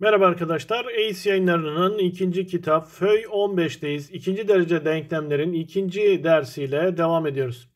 Merhaba arkadaşlar. ACE yayınlarının ikinci kitap Föy 15'teyiz. İkinci derece denklemlerin ikinci dersiyle devam ediyoruz.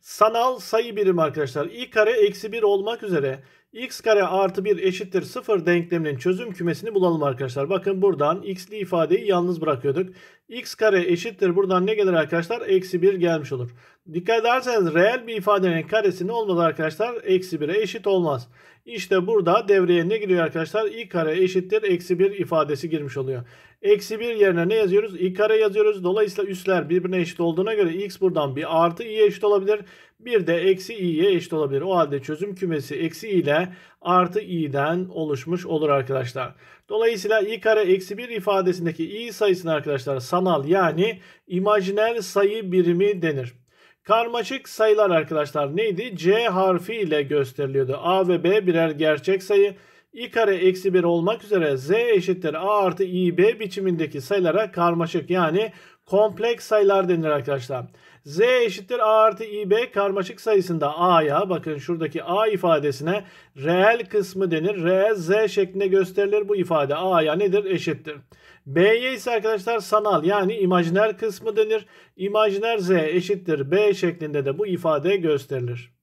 Sanal sayı birim arkadaşlar. i kare eksi 1 olmak üzere x kare artı 1 eşittir 0 denkleminin çözüm kümesini bulalım arkadaşlar. Bakın buradan x'li ifadeyi yalnız bırakıyorduk. x kare eşittir buradan ne gelir arkadaşlar? Eksi 1 gelmiş olur. Dikkat ederseniz reel bir ifadenin karesi ne olmadı arkadaşlar? Eksi 1'e eşit olmaz. İşte burada devreye ne giriyor arkadaşlar? i kare eşittir eksi 1 ifadesi girmiş oluyor. Eksi 1 yerine ne yazıyoruz? i kare yazıyoruz. Dolayısıyla üsler birbirine eşit olduğuna göre x buradan bir artı iye eşit olabilir. Bir de eksi i'ye eşit olabilir. O halde çözüm kümesi eksi i ile artı i'den oluşmuş olur arkadaşlar. Dolayısıyla i kare eksi 1 ifadesindeki i sayısını arkadaşlar sanal yani imajiner sayı birimi denir. Karmaşık sayılar arkadaşlar neydi? C harfi ile gösteriliyordu. A ve B birer gerçek sayı. i kare eksi 1 olmak üzere z eşittir a artı ib biçimindeki sayılara karmaşık yani kompleks sayılar denir arkadaşlar. Z eşittir A artı İB karmaşık sayısında A'ya bakın şuradaki A ifadesine reel kısmı denir. Reel Z şeklinde gösterilir bu ifade. A'ya nedir? Eşittir. B'ye ise arkadaşlar sanal yani imajiner kısmı denir. İmajiner Z eşittir B şeklinde de bu ifade gösterilir.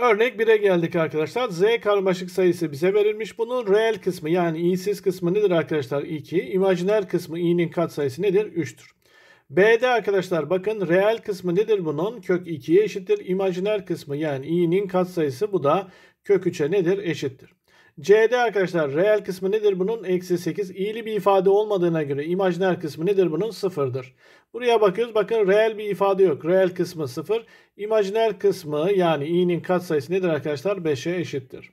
Örnek 1'e geldik arkadaşlar. Z karmaşık sayısı bize verilmiş. Bunun reel kısmı yani i'siz kısmı nedir arkadaşlar? 2. İmajiner kısmı i'nin katsayısı nedir? 3'tür. B'de arkadaşlar bakın reel kısmı nedir bunun? Kök 2'ye eşittir. İmajiner kısmı yani i'nin katsayısı bu da kök 3'e nedir? Eşittir. C.D arkadaşlar reel kısmı nedir bunun? Eksi 8. İyili bir ifade olmadığına göre imajiner kısmı nedir bunun? Sıfırdır. Buraya bakıyoruz. Bakın reel bir ifade yok. Reel kısmı sıfır. İmajiner kısmı yani i'nin katsayısı nedir arkadaşlar? 5'e eşittir.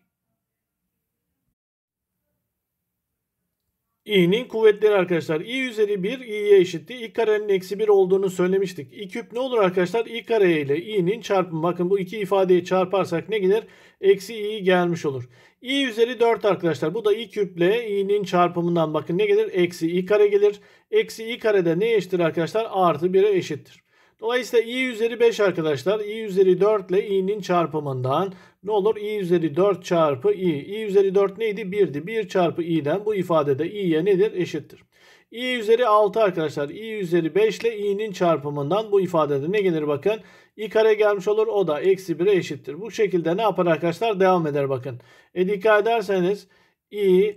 i'nin kuvvetleri arkadaşlar. i üzeri 1 i'ye eşitti. i karenin eksi 1 olduğunu söylemiştik. i küp ne olur arkadaşlar? i kare ile i'nin çarpımı. Bakın bu iki ifadeyi çarparsak ne gelir? Eksi i gelmiş olur. i üzeri 4 arkadaşlar. Bu da i küple i'nin çarpımından bakın ne gelir? Eksi i kare gelir. Eksi i kare de ne eşittir arkadaşlar? Artı 1'e eşittir. Dolayısıyla i üzeri 5 arkadaşlar i üzeri 4 ile i'nin çarpımından ne olur? i üzeri 4 çarpı i. i üzeri 4 neydi? 1'di. 1 çarpı i'den bu ifadede i'ye nedir? Eşittir. i üzeri 6 arkadaşlar i üzeri 5 ile i'nin çarpımından bu ifadede ne gelir bakın? i kare gelmiş olur o da eksi 1'e eşittir. Bu şekilde ne yapar arkadaşlar? Devam eder bakın. E dikkat ederseniz i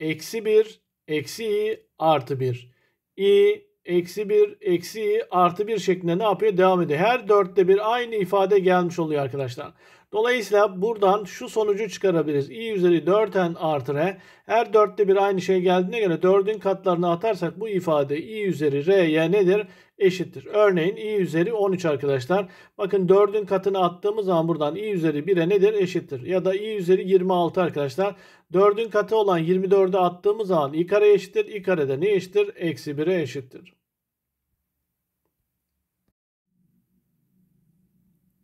eksi 1 eksi i artı 1. i eksi 1, eksi artı 1 şeklinde ne yapıyor? Devam ediyor. Her dörtte bir aynı ifade gelmiş oluyor arkadaşlar. Dolayısıyla buradan şu sonucu çıkarabiliriz. i üzeri 4n artı r. Her dörtte bir aynı şey geldiğine göre 4'ün katlarını atarsak bu ifade i üzeri r'ye nedir? Eşittir. Örneğin i üzeri 13 arkadaşlar. Bakın 4'ün katını attığımız zaman buradan i üzeri 1'e nedir? Eşittir. Ya da i üzeri 26 arkadaşlar. 4'ün katı olan 24'e attığımız zaman i kare eşittir. i karede ne eşittir? Eksi 1'e eşittir.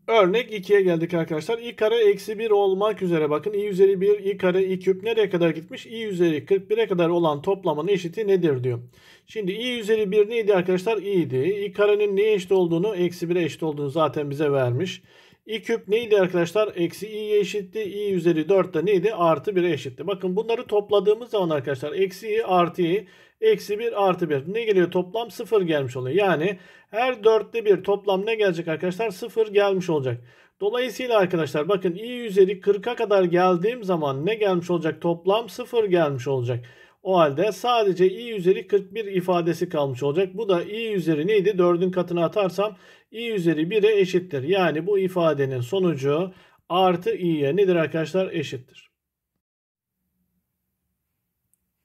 Örnek 2'ye geldik arkadaşlar. i kare eksi 1 olmak üzere bakın. i üzeri 1, i kare, i küp nereye kadar gitmiş? i üzeri 41'e kadar olan toplamın eşiti nedir diyor. Şimdi i üzeri 1 neydi arkadaşlar? i'ydi. i karenin neye eşit olduğunu, eksi 1'e eşit olduğunu zaten bize vermiş i küp neydi arkadaşlar? Eksi i'ye eşitti. i üzeri 4 de neydi? Artı 1'e eşitti. Bakın bunları topladığımız zaman arkadaşlar eksi i artı i eksi 1 artı 1. Ne geliyor? Toplam 0 gelmiş oluyor. Yani her dörtte bir toplam ne gelecek arkadaşlar? 0 gelmiş olacak. Dolayısıyla arkadaşlar bakın i üzeri 40'a kadar geldiğim zaman ne gelmiş olacak? Toplam 0 gelmiş olacak. O halde sadece i üzeri 41 ifadesi kalmış olacak. Bu da i üzeri neydi? 4'ün katını atarsam i üzeri 1'e eşittir. Yani bu ifadenin sonucu artı i'ye nedir arkadaşlar? Eşittir.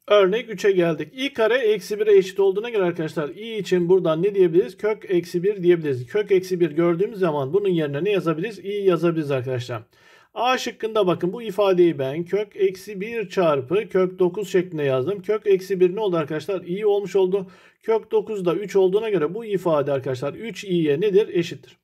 Örnek 3'e geldik. i kare eksi 1'e eşit olduğuna göre arkadaşlar i için buradan ne diyebiliriz? Kök eksi 1 diyebiliriz. Kök eksi 1 gördüğümüz zaman bunun yerine ne yazabiliriz? i yazabiliriz arkadaşlar. Arkadaşlar. A şıkkında bakın bu ifadeyi ben kök eksi 1 çarpı kök 9 şeklinde yazdım. Kök eksi 1 ne oldu arkadaşlar? i olmuş oldu. Kök 9 da 3 olduğuna göre bu ifade arkadaşlar 3i'ye nedir? Eşittir.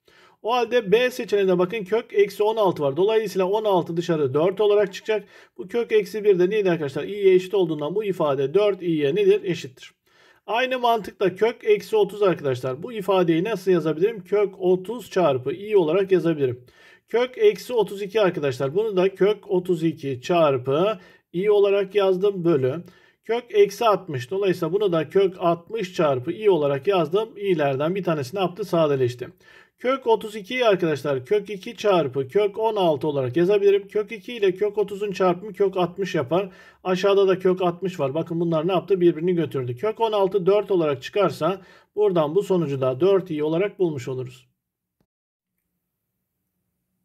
O halde B seçeneğinde bakın kök eksi 16 var. Dolayısıyla 16 dışarı 4 olarak çıkacak. Bu kök eksi 1 de neydi arkadaşlar? i'ye eşit olduğundan bu ifade 4 i'ye nedir? Eşittir. Aynı mantıkla kök eksi 30 arkadaşlar. Bu ifadeyi nasıl yazabilirim? Kök 30 çarpı i olarak yazabilirim. Kök eksi 32 arkadaşlar. Bunu da kök 32 çarpı i olarak yazdım bölü. Kök eksi 60. Dolayısıyla bunu da kök 60 çarpı i olarak yazdım. i'lerden bir tanesini ne yaptı? Sadeleşti. Kök 32'yi arkadaşlar kök 2 çarpı kök 16 olarak yazabilirim. Kök 2 ile kök 30'un çarpımı kök 60 yapar. Aşağıda da kök 60 var. Bakın bunlar ne yaptı? Birbirini götürdü. Kök 16 4 olarak çıkarsa buradan bu sonucu da 4i olarak bulmuş oluruz.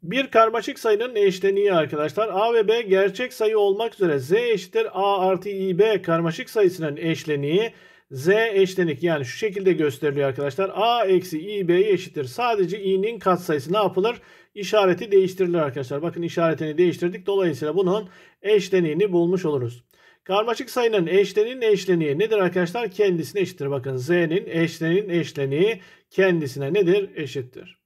Bir karmaşık sayının eşleniği arkadaşlar a ve b gerçek sayı olmak üzere z eşittir a artı ib karmaşık sayısının eşleniği z eşlenik yani şu şekilde gösteriliyor arkadaşlar. a eksi ib eşittir sadece i'nin katsayısı ne yapılır? İşareti değiştirilir arkadaşlar. Bakın işaretini değiştirdik. Dolayısıyla bunun eşleniğini bulmuş oluruz. Karmaşık sayının eşlenin eşleniği nedir arkadaşlar? Kendisine eşittir. Bakın z'nin eşlenin eşleniği kendisine nedir? Eşittir.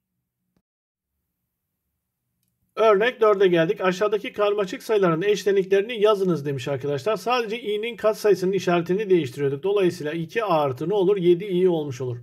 Örnek 4'e geldik. Aşağıdaki karmaşık sayıların eşleniklerini yazınız demiş arkadaşlar. Sadece i'nin katsayısının işaretini değiştiriyorduk. Dolayısıyla 2 artı ne olur? 7 i olmuş olur.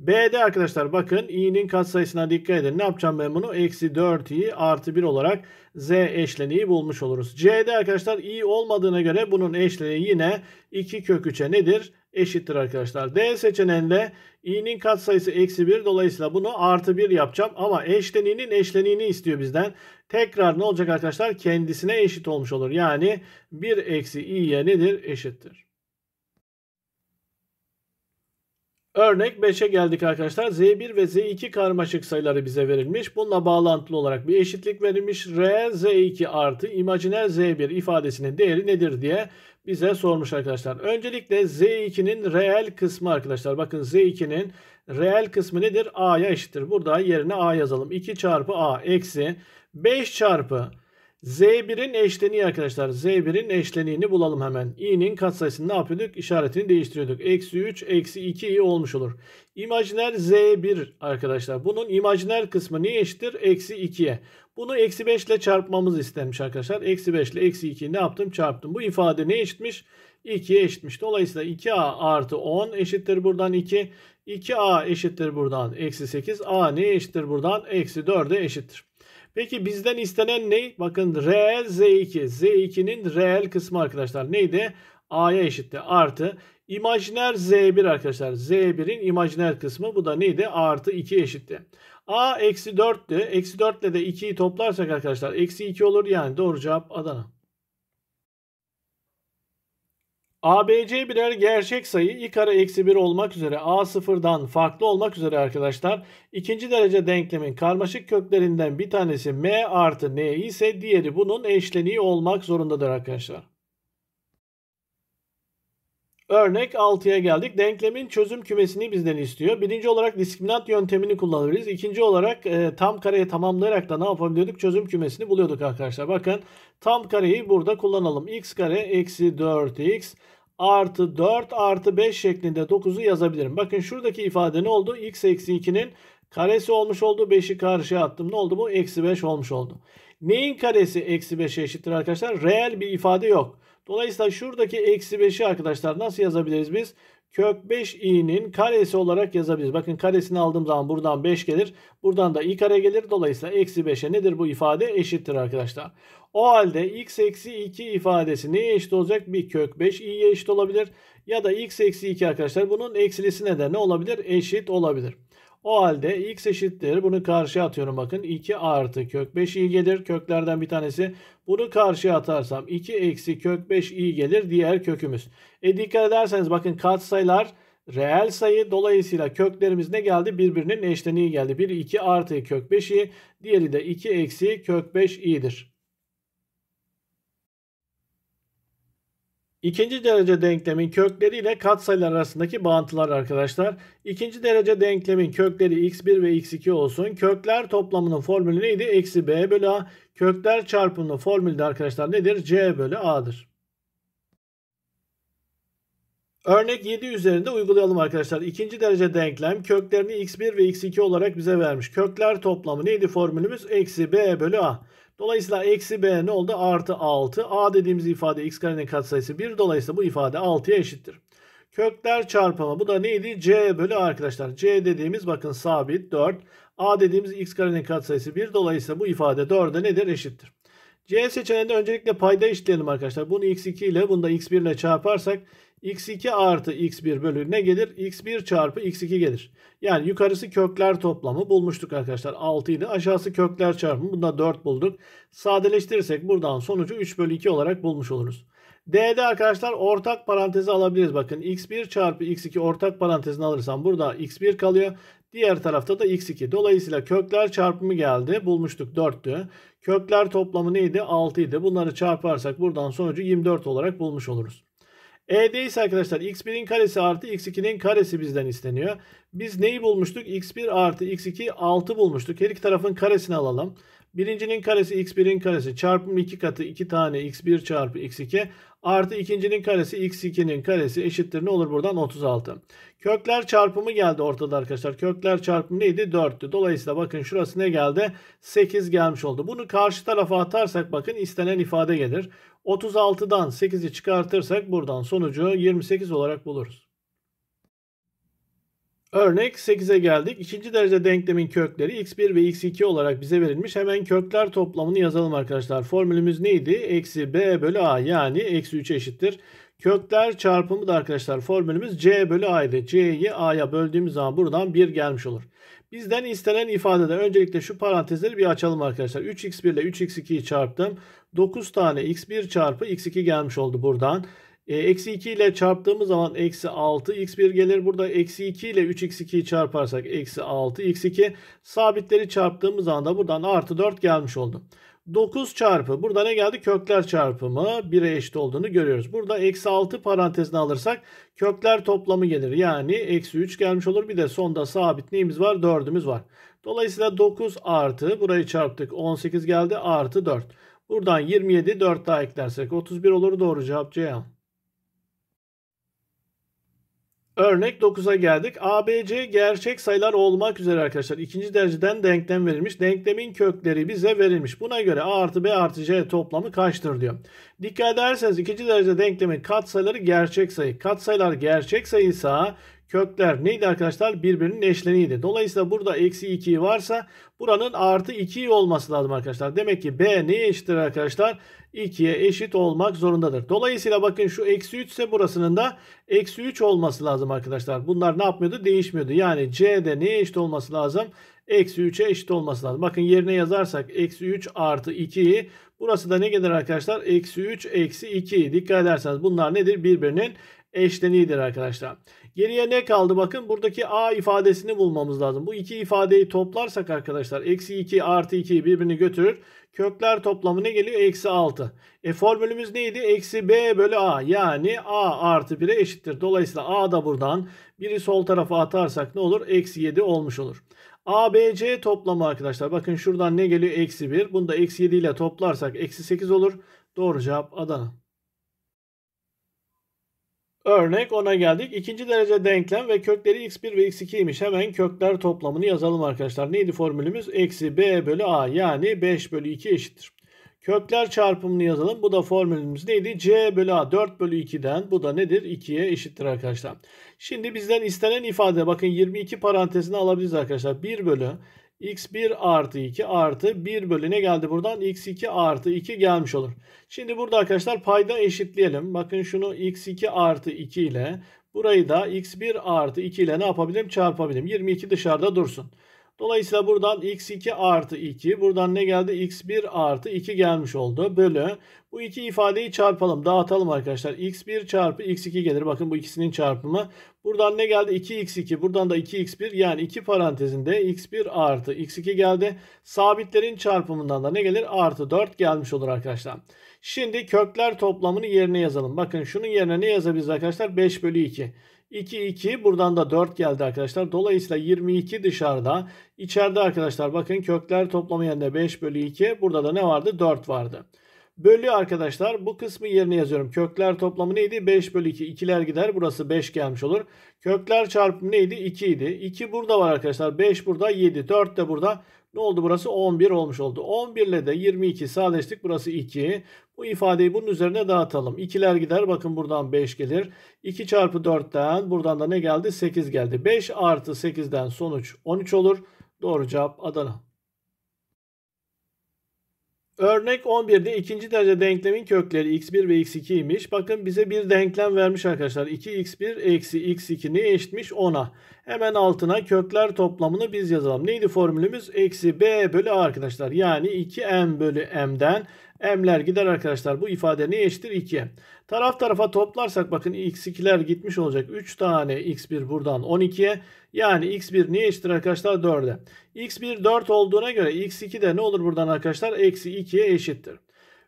B'de arkadaşlar bakın i'nin katsayısına dikkat edin. Ne yapacağım ben bunu? Eksi 4 i artı 1 olarak z eşleniği bulmuş oluruz. C'de arkadaşlar i olmadığına göre bunun eşleniği yine 2 kök 3'e nedir? eşittir arkadaşlar. D seçeneğinde i'nin katsayısı eksi 1 dolayısıyla bunu artı 1 yapacağım ama eşleniğinin eşleniğini istiyor bizden. Tekrar ne olacak arkadaşlar? Kendisine eşit olmuş olur. Yani 1 eksi i'ye nedir? Eşittir. Örnek 5'e geldik arkadaşlar. Z1 ve Z2 karmaşık sayıları bize verilmiş. Bununla bağlantılı olarak bir eşitlik verilmiş. R, Z2 artı imajiner Z1 ifadesinin değeri nedir diye bize sormuş arkadaşlar. Öncelikle Z2'nin reel kısmı arkadaşlar. Bakın Z2'nin reel kısmı nedir? A'ya eşittir. Burada yerine A yazalım. 2 çarpı A eksi 5 çarpı Z1'in eşleniği arkadaşlar. Z1'in eşleniğini bulalım hemen. i'nin katsayısını ne yapıyorduk? İşaretini değiştiriyorduk. Eksi 3, eksi 2 i olmuş olur. İmajiner Z1 arkadaşlar. Bunun imajiner kısmı niye eşittir? Eksi 2'ye. Bunu eksi 5 ile çarpmamız istenmiş arkadaşlar. Eksi 5 ile eksi 2'yi ne yaptım? Çarptım. Bu ifade ne eşitmiş? 2'ye eşitmiş. Dolayısıyla 2a artı 10 eşittir buradan 2. 2a eşittir buradan eksi 8. a ne eşittir buradan? Eksi 4'e eşittir. Peki bizden istenen ne? Bakın reel Z2. Z2'nin reel kısmı arkadaşlar neydi? A'ya eşitti artı imajiner Z1 arkadaşlar. Z1'in imajiner kısmı bu da neydi? Artı 2 eşitti. A eksi 4'tü. Eksi 4 ile de 2'yi toplarsak arkadaşlar eksi 2 olur. Yani doğru cevap Adana. ABC birer gerçek sayı i kare eksi 1 olmak üzere a sıfırdan farklı olmak üzere arkadaşlar ikinci derece denklemin karmaşık köklerinden bir tanesi m artı n ise diğeri bunun eşleniği olmak zorundadır arkadaşlar. Örnek 6'ya geldik. Denklemin çözüm kümesini bizden istiyor. Birinci olarak diskriminant yöntemini kullanabiliriz. İkinci olarak e, tam kareyi tamamlayarak da ne yapabiliyorduk? Çözüm kümesini buluyorduk arkadaşlar. Bakın tam kareyi burada kullanalım. x kare eksi 4x artı 4 artı 5 şeklinde 9'u yazabilirim. Bakın şuradaki ifade ne oldu? x eksi 2'nin karesi olmuş oldu. 5'i karşıya attım. Ne oldu bu? Eksi 5 olmuş oldu. Neyin karesi eksi 5'e eşittir arkadaşlar? Reel bir ifade yok. Dolayısıyla şuradaki eksi 5'i arkadaşlar nasıl yazabiliriz biz? Kök 5 i'nin karesi olarak yazabiliriz. Bakın karesini aldığım zaman buradan 5 gelir. Buradan da i kare gelir. Dolayısıyla eksi 5'e nedir bu ifade? Eşittir arkadaşlar. O halde x eksi 2 ifadesi neye eşit olacak? Bir kök 5 i'ye eşit olabilir. Ya da x eksi 2 arkadaşlar bunun eksilisi ne olabilir? Eşit olabilir. O halde x eşittir. Bunu karşıya atıyorum bakın. 2 artı kök 5 i gelir. Köklerden bir tanesi bunu karşıya atarsam 2 eksi kök 5 i gelir diğer kökümüz. E dikkat ederseniz bakın katsayılar reel sayı. Dolayısıyla köklerimiz ne geldi? Birbirinin eşleniği geldi. Biri 2 artı kök 5 i. Diğeri de 2 eksi kök 5 i'dir. İkinci derece denklemin kökleri ile katsayılar arasındaki bağıntılar arkadaşlar. İkinci derece denklemin kökleri x1 ve x2 olsun. Kökler toplamının formülü neydi? Eksi b bölü a. Kökler çarpımının formülü de arkadaşlar nedir? c bölü a'dır. Örnek 7 üzerinde uygulayalım arkadaşlar. İkinci derece denklem köklerini x1 ve x2 olarak bize vermiş. Kökler toplamı neydi formülümüz? Eksi b bölü a. Dolayısıyla eksi b ne oldu? Artı 6. a dediğimiz ifade x karenin katsayısı 1. Dolayısıyla bu ifade 6'ya eşittir. Kökler çarpımı bu da neydi? c bölü arkadaşlar. c dediğimiz bakın sabit 4. a dediğimiz x karenin katsayısı 1. Dolayısıyla bu ifade 4'e nedir? Eşittir. C seçeneğinde öncelikle payda eşitleyelim arkadaşlar. Bunu x2 ile bunu da x1 ile çarparsak x2 artı x1 bölü ne gelir? x1 çarpı x2 gelir. Yani yukarısı kökler toplamı bulmuştuk arkadaşlar. 6 idi. Aşağısı kökler çarpımı. Bunda 4 bulduk. Sadeleştirirsek buradan sonucu 3 bölü 2 olarak bulmuş oluruz. D'de arkadaşlar ortak parantezi alabiliriz. Bakın x1 çarpı x2 ortak parantezini alırsam burada x1 kalıyor. Diğer tarafta da x2. Dolayısıyla kökler çarpımı geldi. Bulmuştuk 4'tü. Kökler toplamı neydi? 6 idi. Bunları çarparsak buradan sonucu 24 olarak bulmuş oluruz. E'deyiz arkadaşlar. X1'in karesi artı X2'nin karesi bizden isteniyor. Biz neyi bulmuştuk? X1 artı X2 6 bulmuştuk. Her iki tarafın karesini alalım. Birincinin karesi X1'in karesi çarpım 2 katı 2 tane X1 çarpı X2 artı ikincinin karesi X2'nin karesi eşittir ne olur buradan 36. Kökler çarpımı geldi ortada arkadaşlar. Kökler çarpımı neydi? 4'tü. Dolayısıyla bakın şurası ne geldi? 8 gelmiş oldu. Bunu karşı tarafa atarsak bakın istenen ifade gelir. 36'dan 8'i çıkartırsak buradan sonucu 28 olarak buluruz. Örnek 8'e geldik. İkinci derece denklemin kökleri x1 ve x2 olarak bize verilmiş. Hemen kökler toplamını yazalım arkadaşlar. Formülümüz neydi? Eksi b bölü a yani eksi 3 eşittir. Kökler çarpımı da arkadaşlar formülümüz c bölü a c'yi a'ya böldüğümüz zaman buradan 1 gelmiş olur. Bizden istenen ifadede öncelikle şu parantezleri bir açalım arkadaşlar. 3x1 ile 3x2'yi çarptım. 9 tane x1 çarpı x2 gelmiş oldu buradan. E, eksi 2 ile çarptığımız zaman eksi 6 x1 gelir. Burada eksi 2 ile 3x2'yi çarparsak eksi 6 x2. Sabitleri çarptığımız anda buradan artı 4 gelmiş oldu. 9 çarpı burada ne geldi? Kökler çarpımı 1'e eşit olduğunu görüyoruz. Burada eksi 6 parantezine alırsak kökler toplamı gelir. Yani eksi 3 gelmiş olur. Bir de sonda sabit neyimiz var? 4'ümüz var. Dolayısıyla 9 artı burayı çarptık 18 geldi artı 4. Buradan 27 4 daha eklersek 31 olur. Doğru cevap Ceyhan. Örnek 9'a geldik. ABC gerçek sayılar olmak üzere arkadaşlar. ikinci dereceden denklem verilmiş. Denklemin kökleri bize verilmiş. Buna göre A artı B artı C toplamı kaçtır diyor. Dikkat ederseniz ikinci derece denklemin katsayıları gerçek sayı. Katsayılar gerçek sayıysa kökler neydi arkadaşlar? Birbirinin eşleniydi. Dolayısıyla burada eksi 2 varsa buranın artı 2 olması lazım arkadaşlar. Demek ki B neye eşittir arkadaşlar? 2'ye eşit olmak zorundadır. Dolayısıyla bakın şu eksi 3 ise burasının da eksi 3 olması lazım arkadaşlar. Bunlar ne yapmıyordu? Değişmiyordu. Yani c de neye eşit olması lazım? Eksi 3'e eşit olması lazım. Bakın yerine yazarsak eksi 3 artı 2'yi burası da ne gelir arkadaşlar? Eksi 3 eksi 2. Dikkat ederseniz bunlar nedir? Birbirinin eşleniğidir arkadaşlar. Geriye ne kaldı? Bakın buradaki a ifadesini bulmamız lazım. Bu iki ifadeyi toplarsak arkadaşlar eksi 2 artı 2'yi birbirini götürür. Kökler toplamı ne geliyor? Eksi 6. E formülümüz neydi? Eksi b bölü a. Yani a artı 1'e eşittir. Dolayısıyla a da buradan biri sol tarafa atarsak ne olur? Eksi 7 olmuş olur. ABC toplamı arkadaşlar. Bakın şuradan ne geliyor? Eksi 1. Bunu da eksi 7 ile toplarsak eksi 8 olur. Doğru cevap Adana. Örnek ona geldik. İkinci derece denklem ve kökleri x1 ve x2'ymiş. 2 Hemen kökler toplamını yazalım arkadaşlar. Neydi formülümüz? Eksi b bölü a yani 5 bölü 2 eşittir. Kökler çarpımını yazalım. Bu da formülümüz neydi? c bölü a 4 bölü 2'den bu da nedir? 2'ye eşittir arkadaşlar. Şimdi bizden istenen ifade bakın 22 parantezine alabiliriz arkadaşlar. 1 bölü x1 artı 2 artı 1 bölü ne geldi buradan? x2 artı 2 gelmiş olur. Şimdi burada arkadaşlar payda eşitleyelim. Bakın şunu x2 artı 2 ile burayı da x1 artı 2 ile ne yapabilirim? Çarpabilirim. 22 dışarıda dursun. Dolayısıyla buradan x2 artı 2. Buradan ne geldi? x1 artı 2 gelmiş oldu. Bölü. Bu iki ifadeyi çarpalım. Dağıtalım arkadaşlar. x1 çarpı x2 gelir. Bakın bu ikisinin çarpımı. Buradan ne geldi? 2x2. Buradan da 2x1. Yani 2 parantezinde x1 artı x2 geldi. Sabitlerin çarpımından da ne gelir? Artı 4 gelmiş olur arkadaşlar. Şimdi kökler toplamını yerine yazalım. Bakın şunun yerine ne yazabiliriz arkadaşlar? 5 bölü 2. 2 2 buradan da 4 geldi arkadaşlar. Dolayısıyla 22 dışarıda. İçeride arkadaşlar bakın kökler toplamı yerine 5 bölü 2. Burada da ne vardı? 4 vardı. Bölü arkadaşlar bu kısmı yerine yazıyorum. Kökler toplamı neydi? 5 bölü 2. İkiler gider. Burası 5 gelmiş olur. Kökler çarpımı neydi? 2 idi. 2 burada var arkadaşlar. 5 burada 7. 4 de burada. Ne oldu burası? 11 olmuş oldu. 11 ile de 22 sadeleştik. Burası 2. Bu ifadeyi bunun üzerine dağıtalım. 2'ler gider. Bakın buradan 5 gelir. 2 çarpı 4'ten buradan da ne geldi? 8 geldi. 5 artı 8'den sonuç 13 olur. Doğru cevap Adana. Örnek 11'de ikinci derece denklemin kökleri x1 ve x2 imiş. Bakın bize bir denklem vermiş arkadaşlar. 2x1 eksi x2 neye eşitmiş? 10'a. Hemen altına kökler toplamını biz yazalım. Neydi formülümüz? Eksi b bölü a arkadaşlar. Yani 2m bölü m'den M'ler gider arkadaşlar. Bu ifade neye eşittir? 2'ye. Taraf tarafa toplarsak bakın x2'ler gitmiş olacak. 3 tane x1 buradan 12'ye. Yani x1 neye eşittir arkadaşlar? 4'e. x1 4 olduğuna göre x2 de ne olur buradan arkadaşlar? Eksi 2'ye eşittir.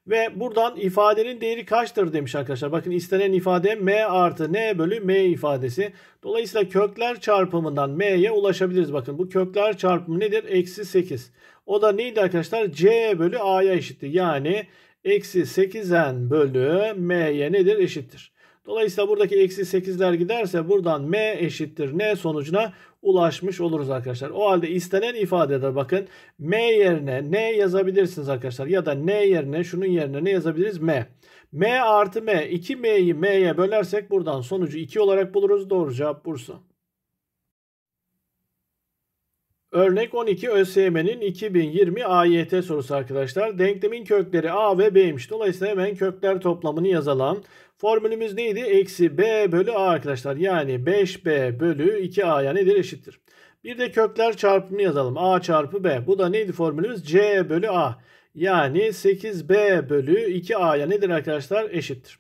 Ve buradan ifadenin değeri kaçtır demiş arkadaşlar. Bakın istenen ifade m artı n bölü m ifadesi. Dolayısıyla kökler çarpımından m'ye ulaşabiliriz. Bakın bu kökler çarpımı nedir? Eksi 8. O da neydi arkadaşlar? C bölü A'ya eşittir. Yani eksi 8n bölü m'ye nedir? Eşittir. Dolayısıyla buradaki eksi 8'ler giderse buradan m eşittir n sonucuna ulaşmış oluruz arkadaşlar. O halde istenen ifadede bakın m yerine n yazabilirsiniz arkadaşlar. Ya da n yerine şunun yerine ne yazabiliriz? m. m artı m 2m'yi m'ye bölersek buradan sonucu 2 olarak buluruz. Doğru cevap Bursa. Örnek 12 ÖSYM'nin 2020 AYT sorusu arkadaşlar. Denklemin kökleri A ve B'ymiş. Dolayısıyla hemen kökler toplamını yazalım. Formülümüz neydi? Eksi B bölü A arkadaşlar. Yani 5B bölü 2A yani nedir? Eşittir. Bir de kökler çarpımını yazalım. A çarpı B. Bu da neydi formülümüz? C bölü A. Yani 8B bölü 2A yani nedir arkadaşlar? Eşittir.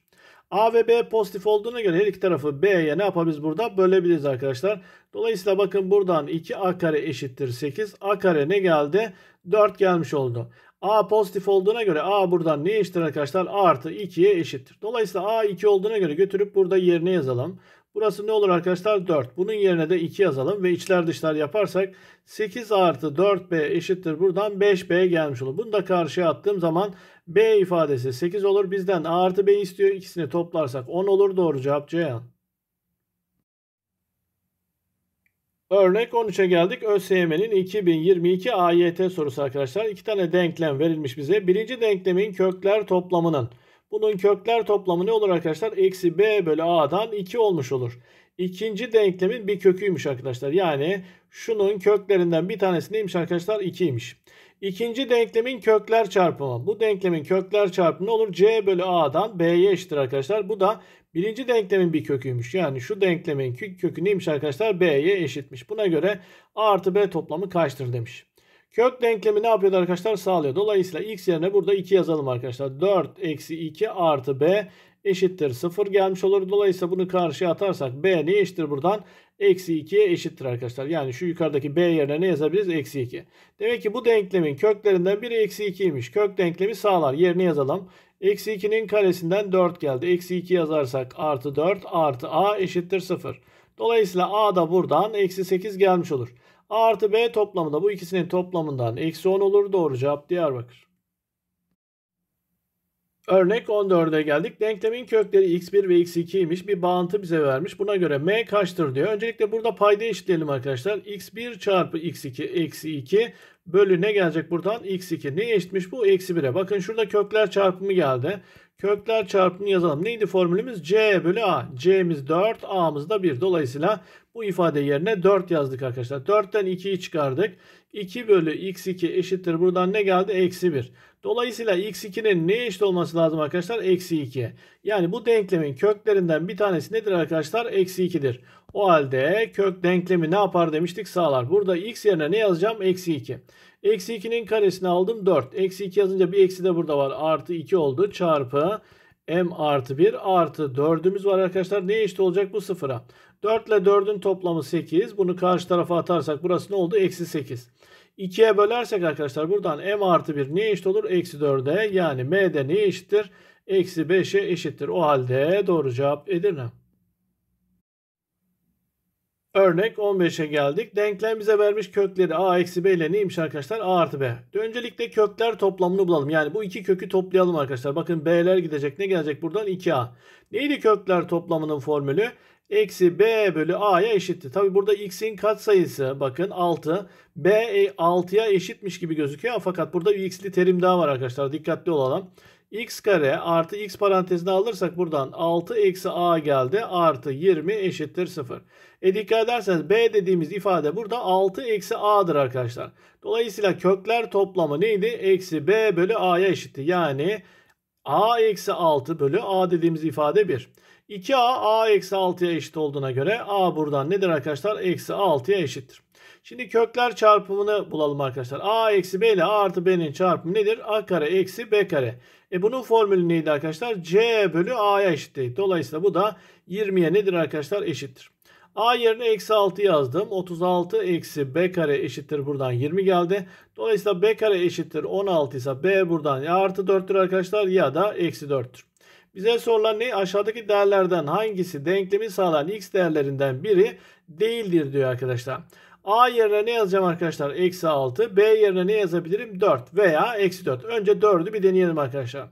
A ve B pozitif olduğuna göre her iki tarafı B'ye ne yapabiliriz burada? Bölebiliriz arkadaşlar. Dolayısıyla bakın buradan 2A kare eşittir 8. A kare ne geldi? 4 gelmiş oldu. A pozitif olduğuna göre A buradan ne eşittir arkadaşlar? A artı 2'ye eşittir. Dolayısıyla A 2 olduğuna göre götürüp burada yerine yazalım. Burası ne olur arkadaşlar? 4. Bunun yerine de 2 yazalım ve içler dışlar yaparsak 8 artı 4B eşittir. Buradan 5B gelmiş olur. Bunu da karşıya attığım zaman B ifadesi 8 olur. Bizden A artı B istiyor. İkisini toplarsak 10 olur. Doğru cevap Ceyhan. Örnek 13'e geldik. ÖSYM'nin 2022 AYT sorusu arkadaşlar. İki tane denklem verilmiş bize. Birinci denklemin kökler toplamının bunun kökler toplamı ne olur arkadaşlar? Eksi b bölü a'dan 2 olmuş olur. İkinci denklemin bir köküymüş arkadaşlar. Yani şunun köklerinden bir tanesi neymiş arkadaşlar? 2'ymiş. İkinci denklemin kökler çarpımı. Bu denklemin kökler çarpımı ne olur? c bölü a'dan b'ye eşittir arkadaşlar. Bu da birinci denklemin bir köküymüş. Yani şu denklemin kökü neymiş arkadaşlar? b'ye eşitmiş. Buna göre a artı b toplamı kaçtır demiş. Kök denklemi ne yapıyor arkadaşlar? Sağlıyor. Dolayısıyla x yerine burada 2 yazalım arkadaşlar. 4 eksi 2 artı b eşittir 0 gelmiş olur. Dolayısıyla bunu karşıya atarsak b ne eşittir buradan? Eksi 2'ye eşittir arkadaşlar. Yani şu yukarıdaki b yerine ne yazabiliriz? Eksi 2. Demek ki bu denklemin köklerinden biri eksi 2'ymiş. Kök denklemi sağlar. Yerine yazalım. Eksi 2'nin karesinden 4 geldi. Eksi 2 yazarsak artı 4 artı a eşittir 0. Dolayısıyla a da buradan eksi 8 gelmiş olur. A artı B toplamında bu ikisinin toplamından eksi 10 olur. Doğru cevap Diyarbakır. Örnek 14'e geldik. Denklemin kökleri x1 ve x2 imiş. Bir bağıntı bize vermiş. Buna göre m kaçtır diyor. Öncelikle burada payda eşitleyelim arkadaşlar. x1 çarpı x2 eksi 2 bölü ne gelecek buradan? x2 ne eşitmiş bu? Eksi 1'e. Bakın şurada kökler çarpımı geldi. Kökler çarpımı yazalım. Neydi formülümüz? c bölü a. c'miz 4 a'mız da 1. Dolayısıyla bu ifade yerine 4 yazdık arkadaşlar. 4'ten 2'yi çıkardık. 2 bölü x2 eşittir. Buradan ne geldi? Eksi 1. Dolayısıyla x2'nin neye eşit olması lazım arkadaşlar? Eksi 2'ye. Yani bu denklemin köklerinden bir tanesi nedir arkadaşlar? Eksi 2'dir. O halde kök denklemi ne yapar demiştik sağlar. Burada x yerine ne yazacağım? Eksi 2. Eksi 2'nin karesini aldım 4. Eksi 2 yazınca bir eksi de burada var. Artı 2 oldu. Çarpı m artı 1 artı 4'ümüz var arkadaşlar. Ne eşit olacak bu sıfıra? 4 ile 4'ün toplamı 8. Bunu karşı tarafa atarsak burası ne oldu? Eksi 8. 2'ye bölersek arkadaşlar buradan m artı 1 neye eşit olur? Eksi 4'e yani m de neye eşittir? Eksi 5'e eşittir. O halde doğru cevap Edirne. Örnek 15'e geldik. Denklem bize vermiş kökleri a eksi b ile neymiş arkadaşlar? a artı b. Öncelikle kökler toplamını bulalım. Yani bu iki kökü toplayalım arkadaşlar. Bakın b'ler gidecek. Ne gelecek buradan? 2a. Neydi kökler toplamının formülü? eksi b bölü a'ya eşitti. Tabi burada x'in katsayısı bakın 6. b 6'ya e, eşitmiş gibi gözüküyor fakat burada bir x'li terim daha var arkadaşlar dikkatli olalım. x kare artı x parantezine alırsak buradan 6 eksi a geldi artı 20 eşittir 0. E dikkat ederseniz b dediğimiz ifade burada 6 eksi a'dır arkadaşlar. Dolayısıyla kökler toplamı neydi? Eksi b bölü a'ya eşitti. Yani a eksi 6 bölü a dediğimiz ifade 1. 2a a eksi 6'ya eşit olduğuna göre a buradan nedir arkadaşlar? Eksi 6'ya eşittir. Şimdi kökler çarpımını bulalım arkadaşlar. a eksi b ile a artı b'nin çarpımı nedir? a kare eksi b kare. E bunun formülü neydi arkadaşlar? c bölü a'ya eşittir. Dolayısıyla bu da 20'ye nedir arkadaşlar? Eşittir. A yerine eksi 6 yazdım. 36 eksi B kare eşittir buradan 20 geldi. Dolayısıyla B kare eşittir 16 ise B buradan ya artı 4'tür arkadaşlar ya da eksi 4'tür. Bize sorulan ne? Aşağıdaki değerlerden hangisi denklemi sağlayan x değerlerinden biri değildir diyor arkadaşlar. A yerine ne yazacağım arkadaşlar? Eksi 6. B yerine ne yazabilirim? 4 veya eksi 4. Önce 4'ü bir deneyelim arkadaşlar.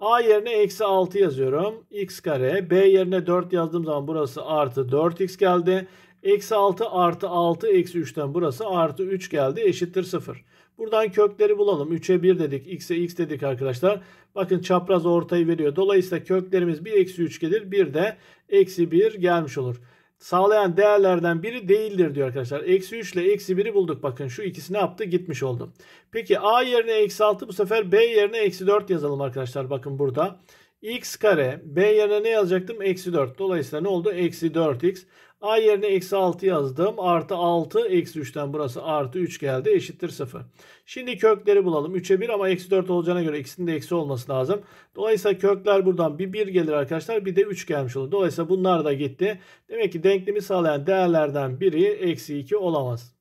A yerine eksi 6 yazıyorum. X kare. B yerine 4 yazdığım zaman burası artı 4x geldi. Eksi 6 artı 6 eksi 3'ten burası artı 3 geldi. Eşittir 0. Buradan kökleri bulalım. 3'e 1 dedik. X'e x dedik arkadaşlar. Bakın çapraz ortayı veriyor. Dolayısıyla köklerimiz bir eksi 3 gelir. Bir de eksi 1 gelmiş olur. Sağlayan değerlerden biri değildir diyor arkadaşlar. Eksi 3 ile eksi 1'i bulduk. Bakın şu ikisi ne yaptı? Gitmiş oldu. Peki A yerine eksi 6 bu sefer B yerine eksi 4 yazalım arkadaşlar. Bakın burada x kare. B yerine ne yazacaktım? Eksi 4. Dolayısıyla ne oldu? Eksi 4x. A yerine eksi 6 yazdım. Artı 6 eksi 3'ten burası artı 3 geldi. Eşittir 0. Şimdi kökleri bulalım. 3'e 1 ama eksi 4 olacağına göre ikisinin de eksi olması lazım. Dolayısıyla kökler buradan bir 1 gelir arkadaşlar. Bir de 3 gelmiş olur. Dolayısıyla bunlar da gitti. Demek ki denklemi sağlayan değerlerden biri eksi 2 olamaz.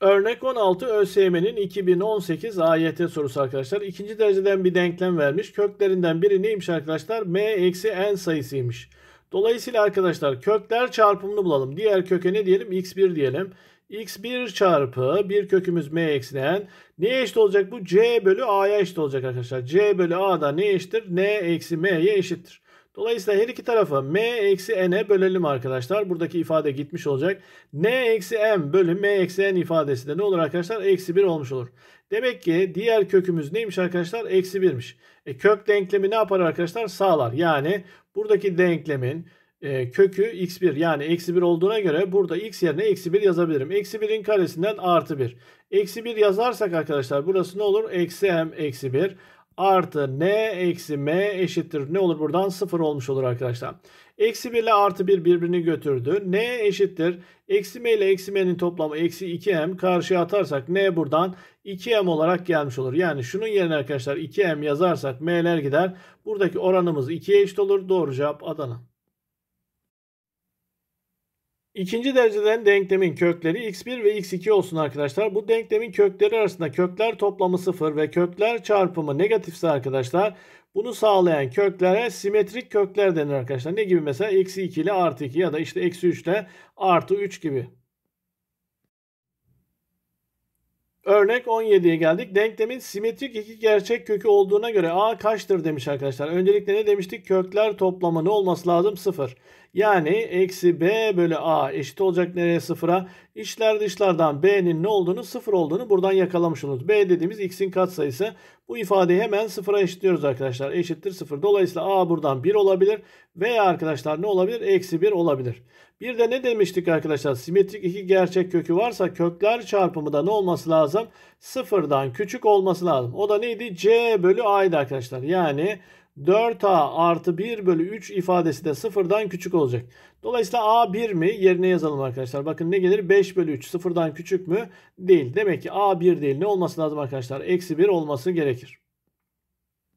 Örnek 16 ÖSYM'nin 2018 AYT sorusu arkadaşlar. İkinci dereceden bir denklem vermiş. Köklerinden biri neymiş arkadaşlar? M eksi n sayısıymış. Dolayısıyla arkadaşlar kökler çarpımını bulalım. Diğer köke ne diyelim? X1 diyelim. X1 çarpı bir kökümüz M eksi n. Neye eşit olacak bu? C bölü A'ya eşit olacak arkadaşlar. C bölü a da ne eşittir? N eksi M'ye eşittir. Dolayısıyla her iki tarafa m eksi n'e bölelim arkadaşlar. Buradaki ifade gitmiş olacak. n eksi m bölü m eksi n ifadesi de ne olur arkadaşlar? Eksi 1 olmuş olur. Demek ki diğer kökümüz neymiş arkadaşlar? Eksi 1'miş. E, kök denklemi ne yapar arkadaşlar? Sağlar. Yani buradaki denklemin e, kökü x1 yani eksi 1 olduğuna göre burada x yerine eksi 1 yazabilirim. Eksi 1'in karesinden artı 1. Eksi 1 yazarsak arkadaşlar burası ne olur? Eksi m eksi 1 artı n eksi m eşittir. Ne olur buradan sıfır olmuş olur arkadaşlar. Eksi 1 ile artı 1 birbirini götürdü. n eşittir. Eksi m ile eksi m'nin toplamı eksi 2m karşıya atarsak n buradan 2m olarak gelmiş olur. Yani şunun yerine arkadaşlar 2m yazarsak m'ler gider. Buradaki oranımız 2'ye eşit olur. Doğru cevap Adana. İkinci dereceden denklemin kökleri x1 ve x2 olsun arkadaşlar. Bu denklemin kökleri arasında kökler toplamı 0 ve kökler çarpımı negatifse arkadaşlar bunu sağlayan köklere simetrik kökler denir arkadaşlar. Ne gibi mesela eksi 2 ile artı 2 ya da işte eksi 3 ile artı 3 gibi. Örnek 17'ye geldik. Denklemin simetrik iki gerçek kökü olduğuna göre a kaçtır demiş arkadaşlar. Öncelikle ne demiştik? Kökler toplamı ne olması lazım? 0. Yani eksi b bölü a eşit olacak nereye? 0'a. İçler dışlardan b'nin ne olduğunu? 0 olduğunu buradan yakalamış oluruz. b dediğimiz x'in katsayısı. Bu ifadeyi hemen 0'a eşitliyoruz arkadaşlar. Eşittir 0. Dolayısıyla a buradan 1 olabilir. Veya arkadaşlar ne olabilir? Eksi 1 olabilir. Bir de ne demiştik arkadaşlar? Simetrik iki gerçek kökü varsa kökler çarpımı da ne olması lazım? Sıfırdan küçük olması lazım. O da neydi? C bölü A'ydı arkadaşlar. Yani 4A artı 1 bölü 3 ifadesi de sıfırdan küçük olacak. Dolayısıyla A 1 mi? Yerine yazalım arkadaşlar. Bakın ne gelir? 5 bölü 3 sıfırdan küçük mü? Değil. Demek ki A 1 değil. Ne olması lazım arkadaşlar? Eksi 1 olması gerekir.